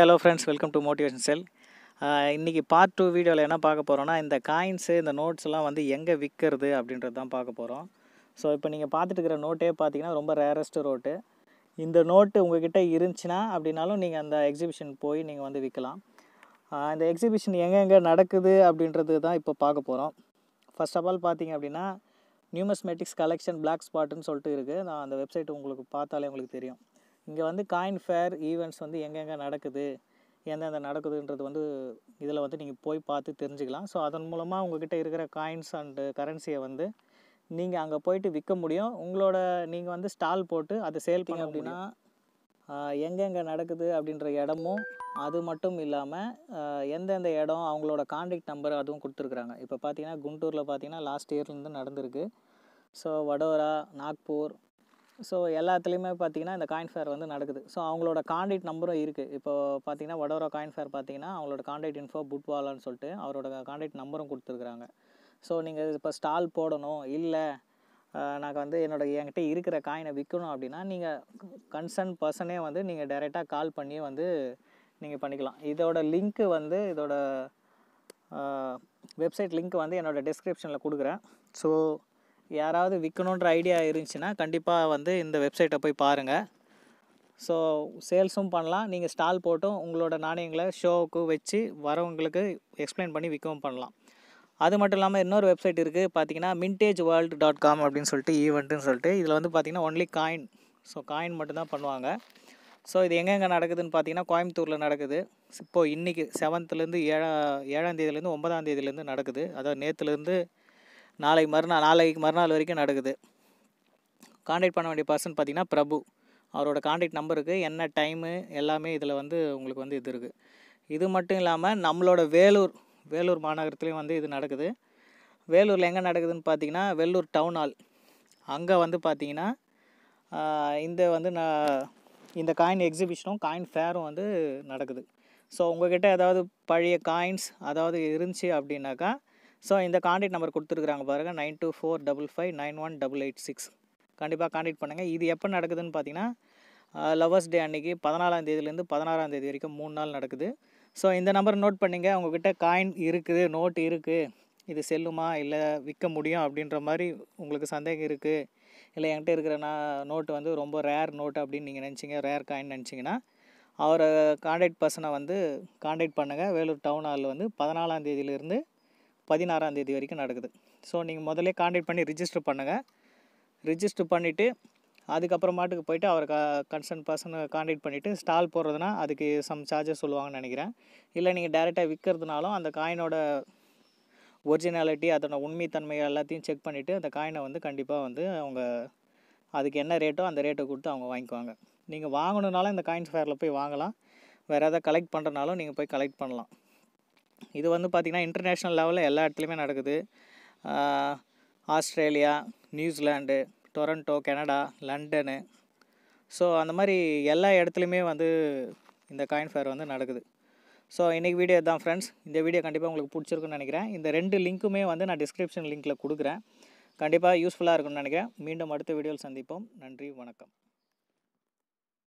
hello friends welcome to motivation cell இன்றைக்கி part two வீடியோவில் என்ன பார்க்க போகிறோன்னா இந்த காயின்ஸு இந்த நோட்ஸ்லாம் வந்து எங்கே விற்கிறது அப்படின்றது தான் பார்க்க போகிறோம் ஸோ இப்போ நீங்கள் பார்த்துட்டு இருக்கிற நோட்டே பார்த்தீங்கன்னா ரொம்ப ரேரஸ்ட் ரோட்டு இந்த நோட்டு உங்ககிட்ட இருந்துச்சுன்னா அப்படின்னாலும் நீங்கள் அந்த எக்ஸிபிஷன் போய் நீங்கள் வந்து விற்கலாம் இந்த எக்ஸிபிஷன் எங்கெங்கே நடக்குது அப்படின்றது தான் இப்போ பார்க்க போகிறோம் ஃபர்ஸ்ட் ஆஃப் ஆல் பார்த்தீங்க அப்படின்னா நியூமஸ்மெட்டிக்ஸ் கலெக்ஷன் பிளாக் ஸ்பாட்டுன்னு சொல்லிட்டு இருக்குது நான் அந்த வெப்சைட் உங்களுக்கு பார்த்தாலே உங்களுக்கு தெரியும் இங்கே வந்து காயின் ஃபேர் ஈவெண்ட்ஸ் வந்து எங்கெங்கே நடக்குது எந்தெந்த நடக்குதுன்றது வந்து இதில் வந்து நீங்கள் போய் பார்த்து தெரிஞ்சுக்கலாம் ஸோ அதன் மூலமாக உங்கள்கிட்ட இருக்கிற காயின்ஸ் அண்டு கரன்சியை வந்து நீங்கள் அங்கே போயிட்டு விற்க முடியும் உங்களோட நீங்கள் வந்து ஸ்டால் போட்டு அதை சேல் பண்ண அப்படின்னா எங்கெங்கே நடக்குது அப்படின்ற இடமும் அது மட்டும் இல்லாமல் எந்தெந்த இடம் அவங்களோட கான்டாக்ட் நம்பர் அதுவும் கொடுத்துருக்குறாங்க இப்போ பார்த்தீங்கன்னா குண்டூரில் பார்த்தீங்கன்னா லாஸ்ட் இயர்லேருந்து நடந்திருக்கு ஸோ வடோரா நாக்பூர் ஸோ எல்லாத்துலேயுமே பார்த்தீங்கன்னா இந்த காயின் ஃபேர் வந்து நடக்குது ஸோ அவங்களோட காண்டாக்ட் நம்பரும் இருக்குது இப்போ பார்த்தீங்கன்னா வடோரா காயின் ஃபேர் பார்த்தீங்கன்னா அவங்களோட காண்டாக்ட் இன்ஃபோ புட்வாலான்னு சொல்லிட்டு அவரோட காண்டாக்ட் நம்பரும் கொடுத்துருக்குறாங்க ஸோ நீங்கள் இப்போ ஸ்டால் போடணும் இல்லை நாங்கள் வந்து என்னோடய என்கிட்ட இருக்கிற காயினை விற்கணும் அப்படின்னா நீங்கள் கன்சர்ன் பர்சனே வந்து நீங்கள் டைரெக்டாக கால் பண்ணி வந்து நீங்கள் பண்ணிக்கலாம் இதோட லிங்க்கு வந்து இதோட வெப்சைட் லிங்க் வந்து என்னோடய டிஸ்கிரிப்ஷனில் கொடுக்குறேன் ஸோ யாராவது விற்கணுன்ற ஐடியா இருந்துச்சுன்னா கண்டிப்பாக வந்து இந்த வெப்சைட்டை போய் பாருங்கள் ஸோ சேல்ஸும் பண்ணலாம் நீங்கள் ஸ்டால் போட்டும் உங்களோட நாணயங்களை ஷோவுக்கு வச்சு வரவங்களுக்கு எக்ஸ்பிளைன் பண்ணி விற்கவும் பண்ணலாம் அது மட்டும் இல்லாமல் இன்னொரு வெப்சைட் இருக்குது பார்த்தீங்கன்னா மின்டேஜ் வேர்ல்டு டாட் காம் அப்படின்னு சொல்லிட்டு ஈவெண்ட்டுன்னு சொல்லிட்டு இதில் வந்து பார்த்திங்கன்னா ஒன்லி காயின் ஸோ காயின் மட்டும்தான் பண்ணுவாங்க ஸோ இது எங்கெங்கே நடக்குதுன்னு பார்த்தீங்கன்னா கோயம்புத்தூரில் நடக்குது இப்போது இன்றைக்கி செவன்த்துலேருந்து ஏழா ஏழாம் தேதியிலேருந்து ஒன்பதாம் தேதியிலேருந்து நடக்குது அதாவது நேற்றுலேருந்து நாளைக்கு மறுநாள் நாளைக்கு மறுநாள் வரைக்கும் நடக்குது காண்டாக்ட் பண்ண வேண்டிய பர்சன் பார்த்திங்கன்னா பிரபு அவரோட காண்டாக்ட் நம்பருக்கு என்ன டைமு எல்லாமே இதில் வந்து உங்களுக்கு வந்து இது இருக்குது இது மட்டும் இல்லாமல் நம்மளோட வேலூர் வேலூர் மாநகரத்துலேயும் வந்து இது நடக்குது வேலூரில் எங்கே நடக்குதுன்னு பார்த்தீங்கன்னா வேலூர் டவுன் ஹால் அங்கே வந்து பார்த்தீங்கன்னா இந்த வந்து நான் இந்த காயின் எக்ஸிபிஷனும் காயின் ஃபேரும் வந்து நடக்குது ஸோ உங்கள்கிட்ட ஏதாவது பழைய காயின்ஸ் அதாவது இருந்துச்சு அப்படின்னாக்கா ஸோ இந்த காண்டாக்ட் நம்பர் கொடுத்துருக்குறாங்க பாருங்கள் nine two four double five nine one double eight six கண்டிப்பாக காண்டாக்ட் பண்ணுங்கள் இது எப்போ நடக்குதுன்னு பார்த்தீங்கன்னா லவர்ஸ் டே அன்றைக்கி பதினாலாம் தேதியிலேருந்து பதினாறாம் தேதி வரைக்கும் மூணு நாள் நடக்குது ஸோ இந்த நம்பர் நோட் பண்ணிங்க உங்ககிட்ட காயின் இருக்குது நோட் இருக்குது இது செல்லுமா இல்லை விற்க முடியும் அப்படின்ற மாதிரி உங்களுக்கு சந்தேகம் இருக்குது இல்லை என்கிட்ட இருக்கிற நான் நோட்டு வந்து ரொம்ப ரேர் நோட்டு அப்படின்னு நீங்கள் நினச்சிங்க ரேர் காயின் நினச்சிங்கன்னா அவரை காண்டாக்ட் பர்சனை வந்து காண்டாக்ட் பண்ணுங்கள் வேலூர் டவுன் ஹாலில் வந்து பதினாலாம் தேதியிலேருந்து பதினாறாம் தேதி வரைக்கும் நடக்குது ஸோ நீங்கள் முதலே காண்டாக்ட் பண்ணி ரிஜிஸ்டர் பண்ணுங்கள் ரிஜிஸ்டர் பண்ணிவிட்டு அதுக்கப்புறமாட்டுக்கு போயிட்டு அவர் க கன்சர்ன் பர்சனை காண்டாக்ட் பண்ணிவிட்டு ஸ்டால் போடுறதுனா அதுக்கு சம் சார்ஜஸ் சொல்லுவாங்கன்னு நினைக்கிறேன் இல்லை நீங்கள் டேரெக்டாக விற்கிறதுனாலும் அந்த காயினோட ஒரிஜினாலிட்டி அதோட உண்மைத்தன்மை எல்லாத்தையும் செக் பண்ணிவிட்டு அந்த காயினை வந்து கண்டிப்பாக வந்து அவங்க அதுக்கு என்ன ரேட்டோ அந்த ரேட்டை கொடுத்து அவங்க வாங்கிக்குவாங்க நீங்கள் வாங்கணுனாலும் இந்த காயின்ஸ் ஃபேரில் போய் வாங்கலாம் வேறு எதாவது கலெக்ட் பண்ணுறனாலும் நீங்கள் போய் கலெக்ட் பண்ணலாம் இது வந்து பார்த்திங்கன்னா இன்டர்நேஷ்னல் லெவலில் எல்லா இடத்துலையுமே நடக்குது Australia New Zealand Toronto Canada London so அந்த மாதிரி எல்லா இடத்துலையுமே வந்து இந்த காயின் ஃபேர் வந்து நடக்குது ஸோ இன்றைக்கி வீடியோ தான் ஃப்ரெண்ட்ஸ் இந்த வீடியோ கண்டிப்பாக உங்களுக்கு பிடிச்சிருக்குன்னு நினைக்கிறேன் இந்த ரெண்டு லிங்க்குமே வந்து நான் டிஸ்கிரிப்ஷன் லிங்க்கில் கொடுக்குறேன் கண்டிப்பாக யூஸ்ஃபுல்லாக இருக்கும்னு நினைக்கிறேன் மீண்டும் அடுத்த வீடியோவில் சந்திப்போம் நன்றி வணக்கம்